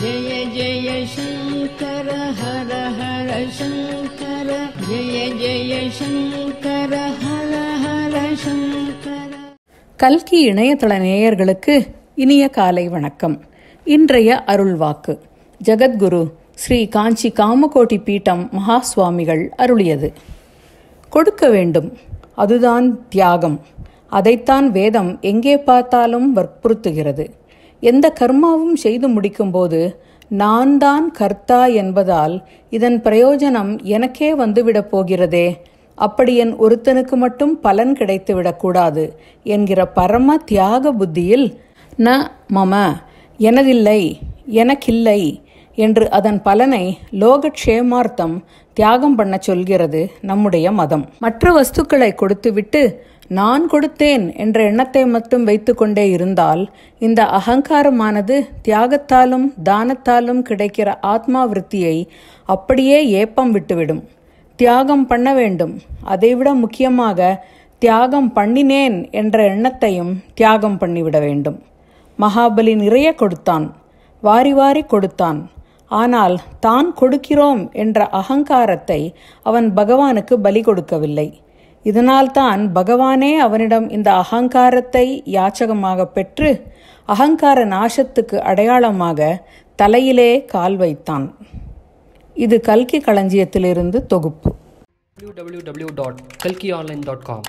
जय जय शङ्कर हर हर கல்கி இணையதள நேயர்களுக்கு இனிய காலை வணக்கம் இன்றைய அருள் வாக்கு ஜெகத்குரு ஸ்ரீ காஞ்சி காமகோட்டி பீட்டம் மகா சுவாமிகள் அருளியது கொடுக்க வேண்டும் அதுதான் தியாகம் அதைத்தான் வேதம் எங்கே பார்த்தாலும் வற்புறுத்துகிறது எந்த கர்மாவும் செய்து முடிக்கும்போது நான் தான் கர்த்தா என்பதால் இதன் பிரயோஜனம் எனக்கே வந்துவிடப் போகிறதே அப்படி என் ஒருத்தனுக்கு மட்டும் பலன் கிடைத்துவிடக்கூடாது என்கிற பரம தியாக புத்தியில் ந மம எனதில்லை எனக்கில்லை என்று அதன் பலனை லோகக்ஷேமார்த்தம் தியாகம் பண்ண சொல்கிறது நம்முடைய மதம் மற்ற வஸ்துக்களை கொடுத்துவிட்டு நான் கொடுத்தேன் என்ற எண்ணத்தை மட்டும் வைத்துக்கொண்டே இருந்தால் இந்த அகங்காரமானது தியாகத்தாலும் தானத்தாலும் கிடைக்கிற ஆத்மா விருத்தியை அப்படியே ஏப்பம் விட்டுவிடும் தியாகம் பண்ண வேண்டும் அதைவிட முக்கியமாக தியாகம் பண்ணினேன் என்ற எண்ணத்தையும் தியாகம் பண்ணிவிட வேண்டும் மகாபலி நிறைய கொடுத்தான் வாரி வாரி கொடுத்தான் ஆனால் தான் கொடுக்கிறோம் என்ற அகங்காரத்தை அவன் பகவானுக்கு பலி கொடுக்கவில்லை இதனால்தான் பகவானே அவனிடம் இந்த அகங்காரத்தை யாச்சகமாக பெற்று அகங்கார நாசத்துக்கு அடையாளமாக தலையிலே கால் வைத்தான் இது கல்கி களஞ்சியத்திலிருந்து தொகுப்பு டபிள்யூ டபிள்யூ டபிள்யூ டாட் கல்கி ஆன்லைன் டாட் காம்